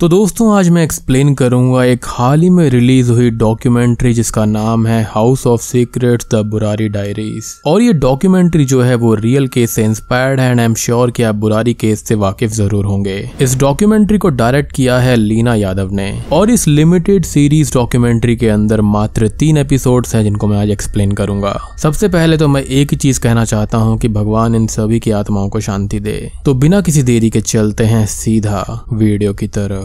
तो दोस्तों आज मैं एक्सप्लेन करूंगा एक हाल ही में रिलीज हुई डॉक्यूमेंट्री जिसका नाम है house of secrets the Burari diaries और ये डॉक्यूमेंट्री जो है वो रियल केस से इंस्पायर्ड है एंड आई एम श्योर कि आप बुरारी केस से वाकिफ जरूर होंगे इस डॉक्यूमेंट्री को डायरेक्ट किया है लीना यादव ने और इस लिमिटेड सीरीज डॉक्यूमेंट्री के अंदर मात्र तीन एपिसोड है जिनको मैं आज एक्सप्लेन करूंगा सबसे पहले तो मैं एक ही चीज कहना चाहता हूँ की भगवान इन सभी की आत्माओं को शांति दे तो बिना किसी देरी के चलते हैं सीधा वीडियो की तरफ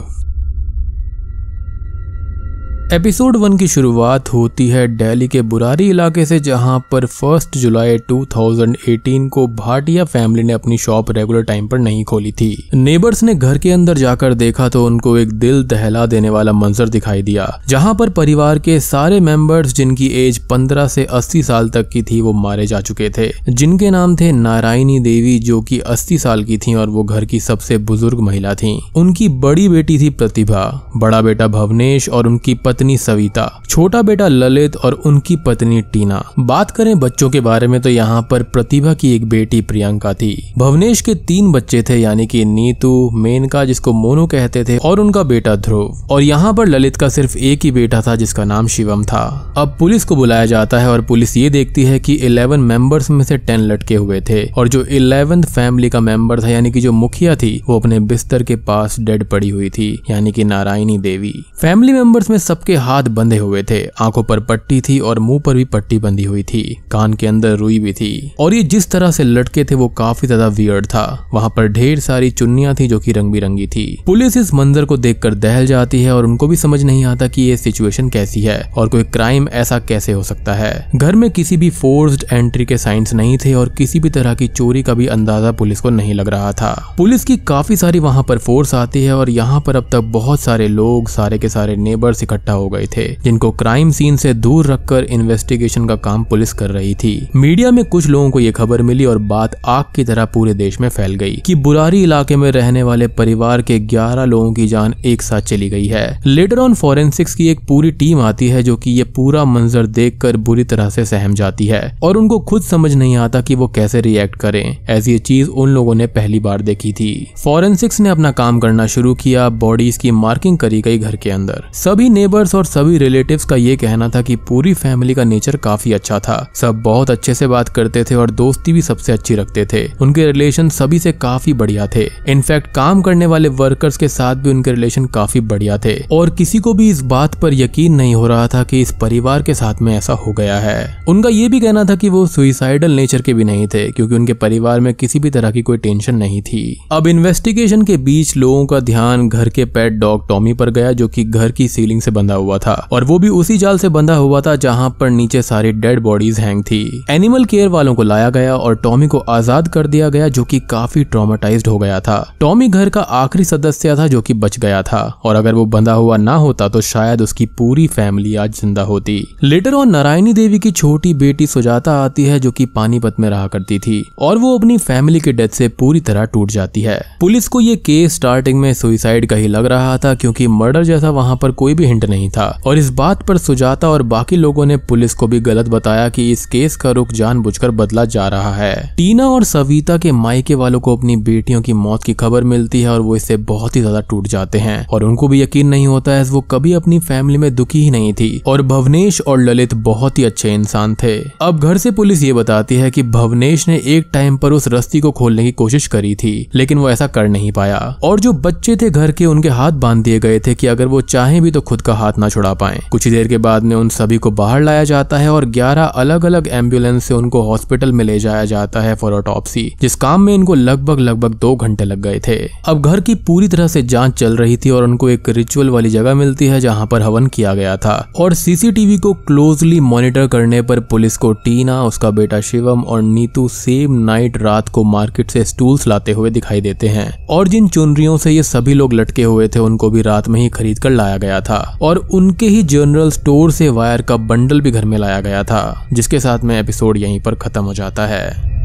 एपिसोड वन की शुरुआत होती है दिल्ली के बुरारी इलाके से जहां पर फर्स्ट जुलाई 2018 को भाटिया फैमिली ने अपनी शॉप रेगुलर टाइम पर नहीं खोली थी नेबर्स ने घर के अंदर जाकर देखा तो उनको एक दिल दहला देने वाला मंजर दिखाई दिया जहां पर परिवार के सारे मेंबर्स जिनकी एज 15 से 80 साल तक की थी वो मारे जा चुके थे जिनके नाम थे नारायणी देवी जो की अस्सी साल की थी और वो घर की सबसे बुजुर्ग महिला थी उनकी बड़ी बेटी थी प्रतिभा बड़ा बेटा भवनेश और उनकी पत्नी पत्नी सविता छोटा बेटा ललित और उनकी पत्नी टीना बात करें बच्चों के बारे में तो यहाँ पर प्रतिभा की एक बेटी प्रियंका थी भवनेश के तीन बच्चे थे यानी कि नीतू मेनका जिसको मोनू कहते थे और उनका बेटा ध्रुव और यहाँ पर ललित का सिर्फ एक ही बेटा था जिसका नाम शिवम था अब पुलिस को बुलाया जाता है और पुलिस ये देखती है की इलेवन मेंबर्स में से टेन लटके हुए थे और जो 11th फैमिली का मेंबर था यानी कि जो मुखिया थी वो अपने बिस्तर के पास डेड पड़ी हुई थी यानी कि नारायणी देवी फैमिली मेंबर्स में सबके उसके हाथ बंधे हुए थे आंखों पर पट्टी थी और मुंह पर भी पट्टी बंधी हुई थी कान के अंदर रुई भी थी और ये जिस तरह से लटके थे वो काफी ज्यादा वियर्ड था वहां पर ढेर सारी चुनिया थी जो की रंग बिरंगी थी पुलिस इस मंजर को देख दहल जाती है और उनको भी समझ नहीं आता की ये सिचुएशन कैसी है और कोई क्राइम ऐसा कैसे हो सकता है घर में किसी भी फोर्स एंट्री के साइंस नहीं थे और किसी भी तरह की चोरी का भी अंदाजा पुलिस को नहीं लग रहा था पुलिस की काफी सारी वहां पर फोर्स आती है और यहाँ पर अब तक बहुत सारे लोग सारे के सारे नेबर्स इकट्ठा इकट्ठा हो गए थे जिनको क्राइम सीन से दूर रखकर इन्वेस्टिगेशन का काम पुलिस कर रही थी मीडिया में कुछ लोगों को ये खबर मिली और बात आग की तरह पूरे देश में फैल गई कि बुरारी इलाके में रहने वाले परिवार के 11 लोगों की जान एक साथ चली गई है लेटर ऑन फॉरेंसिक्स की एक पूरी टीम आती है जो की ये पूरा मंजर देख बुरी तरह से सहम जाती है और उनको खुद समझ नहीं आता की वो कैसे रिएक्ट करें ऐसी चीज उन लोगों ने पहली बार देखी थी फॉरेंसिक्स ने अपना काम करना शुरू किया बॉडीज की मार्किंग करी गई घर के अंदर सभी नेबर नेबर्स और सभी रिलेटिव्स का ये कहना था कि पूरी फैमिली का नेचर काफी अच्छा था सब बहुत अच्छे से बात करते थे और दोस्ती भी सबसे अच्छी रखते थे उनके रिलेशन सभी से काफी बढ़िया थे इनफैक्ट काम करने वाले वर्कर्स के साथ भी उनके रिलेशन काफी बढ़िया थे और किसी को भी इस बात पर यकीन नहीं हो रहा था कि इस परिवार के साथ में ऐसा हो गया है उनका ये भी कहना था कि वो सुइसाइडल नेचर के भी नहीं थे क्योंकि उनके परिवार में किसी भी तरह की कोई टेंशन नहीं थी अब इन्वेस्टिगेशन के बीच लोगों का ध्यान घर के पेट डॉग टॉमी पर गया जो कि घर की सीलिंग से बंधा बंधा हुआ था और वो भी उसी जाल से बंधा हुआ था जहाँ पर नीचे सारी डेड बॉडीज हैंग थी एनिमल केयर वालों को लाया गया और टॉमी को आजाद कर दिया गया जो की काफी ट्रोमाटाइज हो गया था टॉमी घर का आखिरी सदस्य था जो की बच गया था और अगर वो बंधा हुआ ना होता तो शायद उसकी पूरी फैमिली आज जिंदा होती लेटर ऑन नारायणी देवी की छोटी बेटी सुजाता आती है जो की पानीपत में रहा करती थी और वो अपनी फैमिली की डेथ से पूरी तरह टूट जाती है पुलिस को ये केस स्टार्टिंग में सुइसाइड का ही लग रहा था क्योंकि मर्डर जैसा वहां पर कोई भी हिंट नहीं नहीं था और इस बात पर सुजाता और बाकी लोगों ने पुलिस को भी गलत बताया कि इस केस का रुख जानबूझकर बदला जा रहा है टीना और सविता के मायके वालों को अपनी बेटियों की मौत की खबर मिलती है और वो इससे बहुत ही ज्यादा टूट जाते हैं और उनको भी यकीन नहीं होता है वो कभी अपनी फैमिली में दुखी ही नहीं थी और भवनेश और ललित बहुत ही अच्छे इंसान थे अब घर से पुलिस ये बताती है की भवनेश ने एक टाइम पर उस रस्ती को खोलने की कोशिश करी थी लेकिन वो ऐसा कर नहीं पाया और जो बच्चे थे घर के उनके हाथ बांध दिए गए थे कि अगर वो चाहे भी तो खुद का हाथ हाथ ना छुड़ा पाए कुछ ही देर के बाद में उन सभी को बाहर लाया जाता है और ग्यारह अलग अलग एम्बुलेंस से उनको हॉस्पिटल में ले जाया जाता है फॉर ऑटोपसी जिस काम में इनको लगभग लगभग दो घंटे लग गए थे अब घर की पूरी तरह से जांच चल रही थी और उनको एक रिचुअल वाली जगह मिलती है जहां पर हवन किया गया था और सीसीटीवी को क्लोजली मॉनिटर करने पर पुलिस को टीना उसका बेटा शिवम और नीतू सेम नाइट रात को मार्केट से स्टूल्स लाते हुए दिखाई देते हैं और जिन चुनरियों से ये सभी लोग लटके हुए थे उनको भी रात में ही खरीद कर लाया गया था और उनके ही जनरल स्टोर से वायर का बंडल भी घर में लाया गया था जिसके साथ में एपिसोड यहीं पर खत्म हो जाता है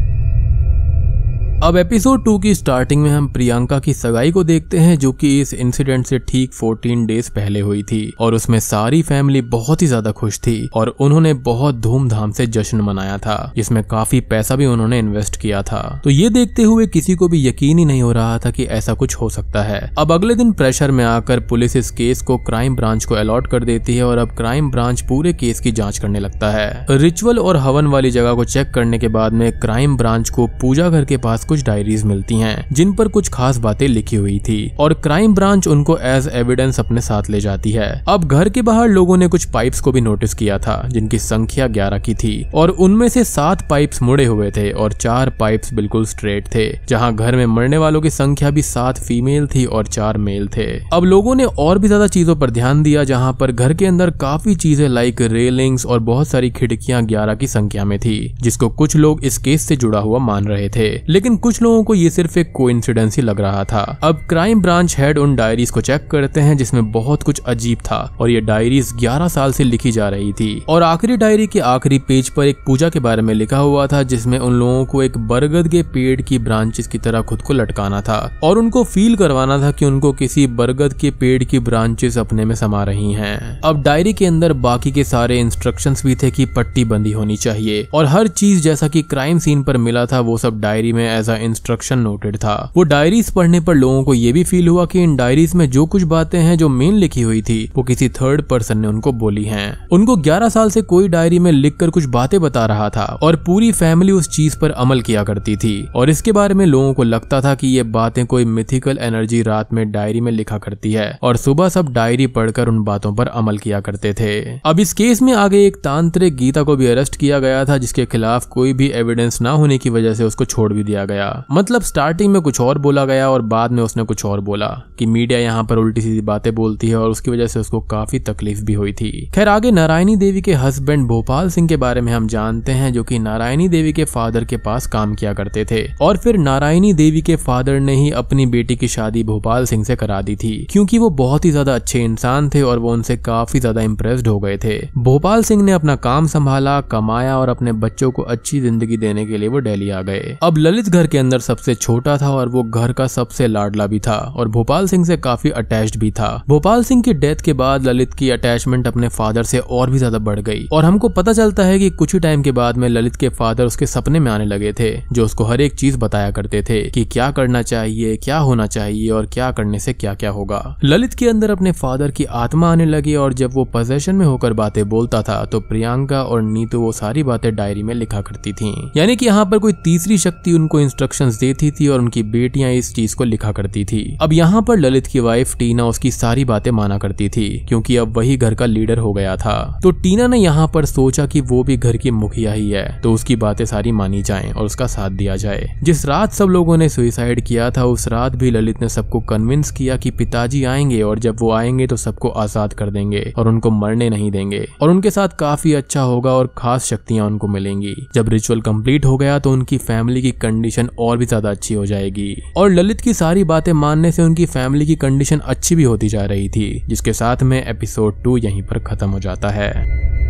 अब एपिसोड टू की स्टार्टिंग में हम प्रियंका की सगाई को देखते हैं जो कि इस इंसिडेंट से ठीक 14 डेज पहले हुई थी और उसमें सारी फैमिली बहुत ही ज्यादा खुश थी और उन्होंने बहुत धूमधाम से जश्न मनाया था इसमें काफी पैसा भी उन्होंने इन्वेस्ट किया था तो ये देखते हुए किसी को भी यकीन ही नहीं हो रहा था की ऐसा कुछ हो सकता है अब अगले दिन प्रेशर में आकर पुलिस इस केस को क्राइम ब्रांच को अलॉट कर देती है और अब क्राइम ब्रांच पूरे केस की जाँच करने लगता है रिचुअल और हवन वाली जगह को चेक करने के बाद में क्राइम ब्रांच को पूजा घर के पास कुछ डायरीज मिलती हैं जिन पर कुछ खास बातें लिखी हुई थी और क्राइम ब्रांच उनको एज एविडेंस अपने साथ ले जाती है अब घर के बाहर लोगों ने कुछ पाइप्स को भी नोटिस किया था जिनकी संख्या ग्यारह की थी और उनमें से सात पाइप्स मुड़े हुए थे और चार पाइप्स बिल्कुल स्ट्रेट थे जहाँ घर में मरने वालों की संख्या भी सात फीमेल थी और चार मेल थे अब लोगों ने और भी ज्यादा चीजों पर ध्यान दिया जहाँ पर घर के अंदर काफी चीजें लाइक रेलिंग्स और बहुत सारी खिड़कियां ग्यारह की संख्या में थी जिसको कुछ लोग इस केस से जुड़ा हुआ मान रहे थे लेकिन कुछ लोगों को ये सिर्फ एक कोइंसिडेंस ही लग रहा था अब क्राइम ब्रांच हेड उन डायरीज को चेक करते हैं जिसमें बहुत कुछ अजीब था और ये डायरीज 11 साल से लिखी जा रही थी और आखिरी डायरी के आखिरी पेज पर एक पूजा के बारे में लिखा हुआ था जिसमें उन लोगों को एक बरगद के पेड़ की ब्रांचेस की तरह खुद को लटकाना था और उनको फील करवाना था कि उनको किसी बरगद के पेड़ की ब्रांचेस अपने में समा रही हैं अब डायरी के अंदर बाकी के सारे इंस्ट्रक्शंस भी थे कि पट्टी बंदी होनी चाहिए और हर चीज जैसा कि क्राइम सीन पर मिला था वो सब डायरी में एज ऐसा इंस्ट्रक्शन नोटेड था वो डायरीज पढ़ने पर लोगों को ये भी फील हुआ कि इन डायरीज में जो कुछ बातें हैं जो मेन लिखी हुई थी वो किसी थर्ड पर्सन ने उनको बोली हैं उनको 11 साल से कोई डायरी में कर कुछ बातें बता रहा था और पूरी फैमिली उस चीज पर अमल किया करती थी और इसके बारे में लोगों को लगता था कि ये बातें कोई मिथिकल एनर्जी रात में डायरी में लिखा करती है और सुबह सब डायरी पढ़कर उन बातों पर अमल किया करते थे अब इस केस में आगे एक तांत्रिक गीता को भी अरेस्ट किया गया था जिसके खिलाफ कोई भी एविडेंस ना होने की वजह से उसको छोड़ भी दिया गया गया मतलब स्टार्टिंग में कुछ और बोला गया और बाद में उसने कुछ और बोला कि मीडिया यहाँ पर उल्टी सीधी बातें बोलती है और उसकी वजह से उसको काफी तकलीफ भी हुई थी खैर आगे नारायणी देवी के हस्बैंड भोपाल सिंह के बारे में हम जानते हैं जो की नारायणी देवी के फादर के पास काम किया करते थे और फिर नारायणी देवी के फादर ने ही अपनी बेटी की शादी भोपाल सिंह से करा दी थी क्योंकि वो बहुत ही ज्यादा अच्छे इंसान थे और वो उनसे काफी ज्यादा इम्प्रेस्ड हो गए थे भोपाल सिंह ने अपना काम संभाला कमाया और अपने बच्चों को अच्छी जिंदगी देने के लिए वो दिल्ली आ गए अब ललित घर के अंदर सबसे छोटा था और वो घर का सबसे लाडला भी था और भोपाल सिंह से काफी अटैच्ड भी था भोपाल सिंह की डेथ के बाद ललित की अटैचमेंट अपने फादर से और भी ज्यादा बढ़ गई और हमको पता चलता है कि कुछ ही टाइम के बाद में ललित के फादर उसके सपने में आने लगे थे जो उसको हर एक चीज बताया करते थे कि क्या करना चाहिए क्या होना चाहिए और क्या करने से क्या क्या होगा ललित के अंदर अपने फादर की आत्मा आने लगी और जब वो पोजेशन में होकर बातें बोलता था तो प्रियंका और नीतू वो सारी बातें डायरी में लिखा करती थी यानी कि यहाँ पर कोई तीसरी शक्ति उनको इंस्ट्रक्शंस देती थी और उनकी बेटियां इस चीज को लिखा करती थी अब यहाँ पर ललित की वाइफ टीना उसकी सारी बातें माना करती थी क्योंकि अब वही घर का लीडर हो गया था तो टीना ने यहाँ पर सोचा कि वो भी घर की मुखिया ही है तो उसकी बातें सारी मानी जाए और उसका साथ दिया जाए जिस रात सब लोगों ने सुइसाइड किया था उस रात भी ललित ने सबको कन्विंस किया कि पिताजी आएंगे और जब वो आएंगे तो सबको आजाद कर देंगे और उनको मरने नहीं देंगे और उनके साथ काफी अच्छा होगा और खास शक्तियां उनको मिलेंगी जब रिचुअल कंप्लीट हो गया तो उनकी फैमिली की कंडीशन कंडीशन और भी ज्यादा अच्छी हो जाएगी और ललित की सारी बातें मानने से उनकी फैमिली की कंडीशन अच्छी भी होती जा रही थी जिसके साथ में एपिसोड टू यहीं पर खत्म हो जाता है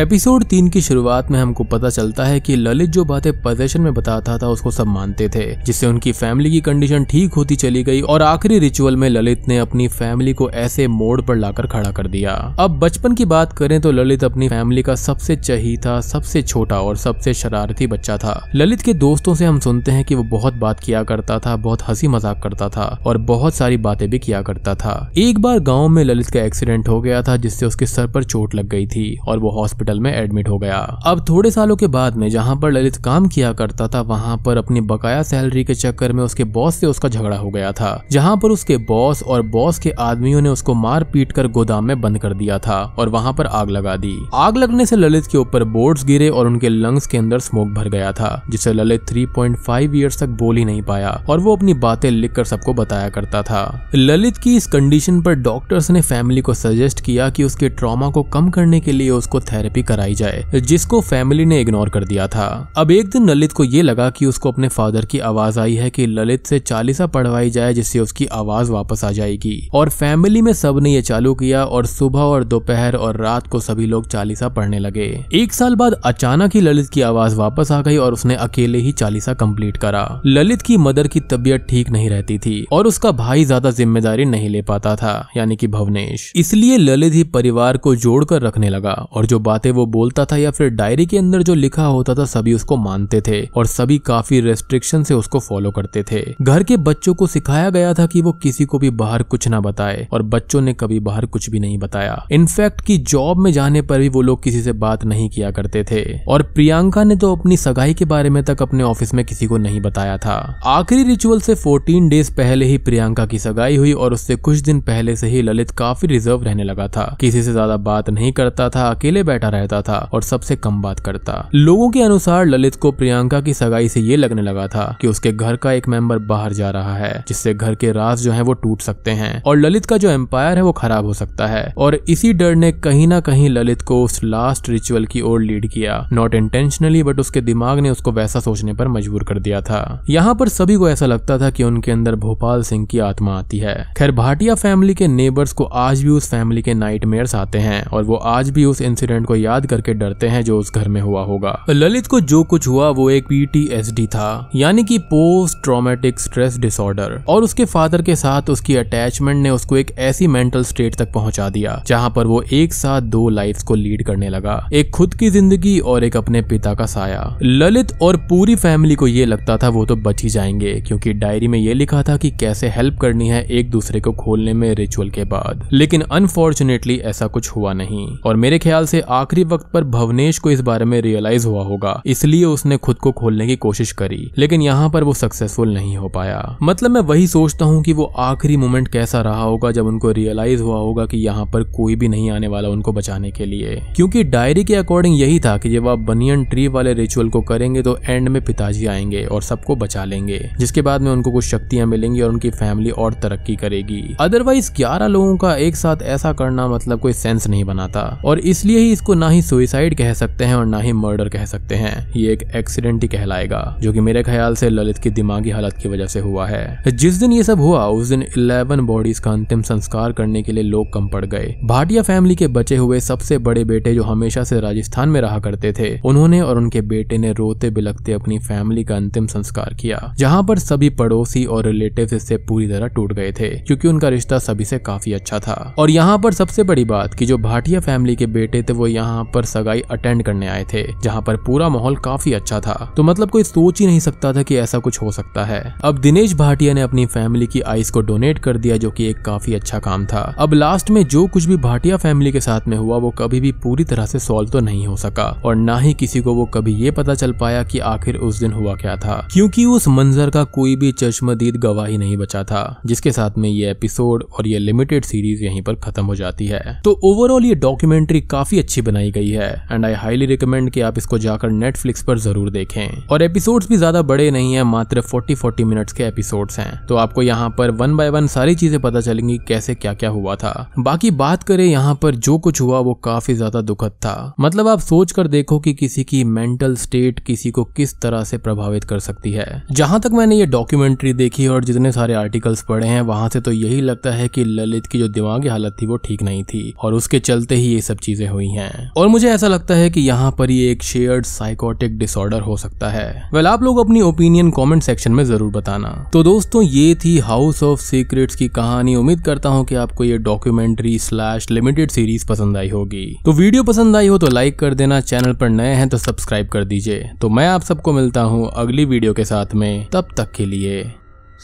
एपिसोड तीन की शुरुआत में हमको पता चलता है कि ललित जो बातें पोजेशन में बताता था उसको सब मानते थे जिससे उनकी फैमिली की कंडीशन ठीक होती चली गई और आखिरी रिचुअल में ललित ने अपनी फैमिली को ऐसे मोड़ पर लाकर खड़ा कर दिया अब बचपन की बात करें तो ललित अपनी फैमिली का सबसे चहीता सबसे छोटा और सबसे शरारती बच्चा था ललित के दोस्तों से हम सुनते हैं कि वो बहुत बात किया करता था बहुत हंसी मजाक करता था और बहुत सारी बातें भी किया करता था एक बार गाँव में ललित का एक्सीडेंट हो गया था जिससे उसके सर पर चोट लग गई थी और वो हॉस्पिटल हॉस्पिटल में एडमिट हो गया अब थोड़े सालों के बाद में जहाँ पर ललित काम किया करता था वहाँ पर अपनी बकाया सैलरी के चक्कर में उसके बॉस से उसका झगड़ा हो गया था जहाँ पर उसके बॉस और बॉस के आदमियों ने उसको मार पीट कर गोदाम में बंद कर दिया था और वहाँ पर आग लगा दी आग लगने से ललित के ऊपर बोर्ड गिरे और उनके लंग्स के अंदर स्मोक भर गया था जिसे ललित थ्री पॉइंट ईयर्स तक बोल ही नहीं पाया और वो अपनी बातें कर सबको बताया करता था ललित की इस कंडीशन पर डॉक्टर्स ने फैमिली को सजेस्ट किया कि उसके ट्रॉमा को कम करने के लिए उसको थेरेपी थेरेपी कराई जाए जिसको फैमिली ने इग्नोर कर दिया था अब एक दिन ललित को ये लगा कि उसको अपने फादर की आवाज आई है कि ललित से चालीसा पढ़वाई जाए जिससे उसकी आवाज वापस आ जाएगी और फैमिली में सब ने ये चालू किया और सुबह और दोपहर और रात को सभी लोग चालीसा पढ़ने लगे एक साल बाद अचानक ही ललित की आवाज वापस आ गई और उसने अकेले ही चालीसा कंप्लीट करा ललित की मदर की तबीयत ठीक नहीं रहती थी और उसका भाई ज्यादा जिम्मेदारी नहीं ले पाता था यानी कि भवनेश इसलिए ललित ही परिवार को जोड़कर रखने लगा और जो बात बातें वो बोलता था या फिर डायरी के अंदर जो लिखा होता था सभी उसको मानते थे और सभी काफी रेस्ट्रिक्शन से उसको फॉलो करते थे घर के बच्चों को सिखाया गया था कि वो किसी को भी बाहर कुछ ना बताए और बच्चों ने कभी बाहर कुछ भी नहीं बताया इनफैक्ट की जॉब में जाने पर भी वो लोग किसी से बात नहीं किया करते थे और प्रियंका ने तो अपनी सगाई के बारे में तक अपने ऑफिस में किसी को नहीं बताया था आखिरी रिचुअल से 14 डेज पहले ही प्रियंका की सगाई हुई और उससे कुछ दिन पहले से ही ललित काफी रिजर्व रहने लगा था किसी से ज्यादा बात नहीं करता था अकेले बैठा रहता था और सबसे कम बात करता लोगों के अनुसार ललित को प्रियंका की सगाई से ये लगने लगा था कि उसके घर का एक मेंबर बाहर जा रहा है जिससे घर के राज जो है वो टूट सकते हैं और ललित का जो एम्पायर है वो खराब हो सकता है और इसी डर ने कहीं ना कहीं ललित को उस लास्ट रिचुअल की ओर लीड किया नॉट इंटेंशनली बट उसके दिमाग ने उसको वैसा सोचने पर मजबूर कर दिया था यहाँ पर सभी को ऐसा लगता था कि उनके अंदर भोपाल सिंह की आत्मा आती है खैर भाटिया फैमिली के नेबर्स को आज भी उस फैमिली के नाइट आते हैं और वो आज भी उस इंसिडेंट को याद करके डरते हैं जो उस घर में हुआ होगा ललित को जो कुछ हुआ वो एक पी था यानी कि पोस्ट ट्रोमेटिक स्ट्रेस डिसऑर्डर और उसके फादर के साथ उसकी अटैचमेंट ने उसको एक ऐसी मेंटल स्टेट तक पहुंचा दिया जहां पर वो एक साथ दो लाइफ को लीड करने लगा एक खुद की जिंदगी और एक अपने पिता का साया ललित और पूरी फैमिली को ये लगता था वो तो बच ही जाएंगे क्योंकि डायरी में ये लिखा था कि कैसे हेल्प करनी है एक दूसरे को खोलने में रिचुअल के बाद लेकिन अनफॉर्चुनेटली ऐसा कुछ हुआ नहीं और मेरे ख्याल से आग आखिरी वक्त पर भवनेश को इस बारे में रियलाइज हुआ होगा इसलिए उसने खुद को खोलने की कोशिश करी लेकिन यहाँ पर वो सक्सेसफुल नहीं हो पाया मतलब मैं वही सोचता हूँ कि वो आखिरी मोमेंट कैसा रहा होगा जब उनको रियलाइज हुआ होगा कि यहाँ पर कोई भी नहीं आने वाला उनको बचाने के लिए क्योंकि डायरी के अकॉर्डिंग यही था कि जब आप बनियन ट्री वाले रिचुअल को करेंगे तो एंड में पिताजी आएंगे और सबको बचा लेंगे जिसके बाद में उनको कुछ शक्तियां मिलेंगी और उनकी फैमिली और तरक्की करेगी अदरवाइज ग्यारह लोगों का एक साथ ऐसा करना मतलब कोई सेंस नहीं बनाता और इसलिए ही इसको ना ही सुइसाइड कह सकते हैं और ना ही मर्डर कह सकते हैं ये एक एक्सीडेंट ही कहलाएगा जो कि मेरे ख्याल से ललित की दिमागी हालत की वजह से हुआ है जिस दिन ये सब हुआ उस दिन इलेवन बॉडीज का अंतिम संस्कार करने के लिए लोग कम पड़ गए भाटिया फैमिली के बचे हुए सबसे बड़े बेटे जो हमेशा से राजस्थान में रहा करते थे उन्होंने और उनके बेटे ने रोते बिलकते अपनी फैमिली का अंतिम संस्कार किया जहाँ पर सभी पड़ोसी और रिलेटिव इससे पूरी तरह टूट गए थे क्योंकि उनका रिश्ता सभी से काफी अच्छा था और यहाँ पर सबसे बड़ी बात की जो भाटिया फैमिली के बेटे थे वो यहाँ यहाँ पर सगाई अटेंड करने आए थे जहाँ पर पूरा माहौल काफी अच्छा था तो मतलब कोई सोच ही नहीं सकता था कि ऐसा कुछ हो सकता है अब दिनेश भाटिया ने अपनी फैमिली की आइस को डोनेट कर दिया जो की एक काफी अच्छा काम था अब लास्ट में जो कुछ भी भाटिया फैमिली के साथ में हुआ वो कभी भी पूरी तरह से सॉल्व तो नहीं हो सका और ना ही किसी को वो कभी ये पता चल पाया कि आखिर उस दिन हुआ क्या था क्योंकि उस मंजर का कोई भी चश्मदीद गवाही नहीं बचा था जिसके साथ में ये एपिसोड और ये लिमिटेड सीरीज यहीं पर खत्म हो जाती है तो ओवरऑल ये डॉक्यूमेंट्री काफी अच्छी बनाई बनाई गई है एंड आई हाईली रिकमेंड कि आप इसको जाकर नेटफ्लिक्स पर जरूर देखें और एपिसोड्स भी ज्यादा बड़े नहीं है मात्र 40-40 मिनट्स के एपिसोड्स हैं तो आपको यहाँ पर वन बाय वन सारी चीजें पता चलेंगी कैसे क्या क्या हुआ था बाकी बात करें यहाँ पर जो कुछ हुआ वो काफी ज्यादा दुखद था मतलब आप सोच कर देखो कि किसी की मेंटल स्टेट किसी को किस तरह से प्रभावित कर सकती है जहां तक मैंने ये डॉक्यूमेंट्री देखी और जितने सारे आर्टिकल्स पढ़े हैं वहां से तो यही लगता है कि ललित की जो दिमागी हालत थी वो ठीक नहीं थी और उसके चलते ही ये सब चीजें हुई हैं और मुझे ऐसा लगता है कि यहाँ पर ये एक शेयर्ड साइकोटिक डिसऑर्डर हो सकता है वेल आप लोग अपनी ओपिनियन कमेंट सेक्शन में जरूर बताना तो दोस्तों ये थी हाउस ऑफ सीक्रेट्स की कहानी उम्मीद करता हूँ कि आपको ये डॉक्यूमेंट्री स्लैश लिमिटेड सीरीज पसंद आई होगी तो वीडियो पसंद आई हो तो लाइक कर देना चैनल पर नए हैं तो सब्सक्राइब कर दीजिए तो मैं आप सबको मिलता हूँ अगली वीडियो के साथ में तब तक के लिए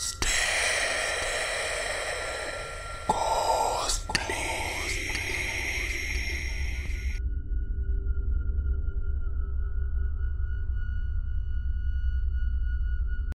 Stay.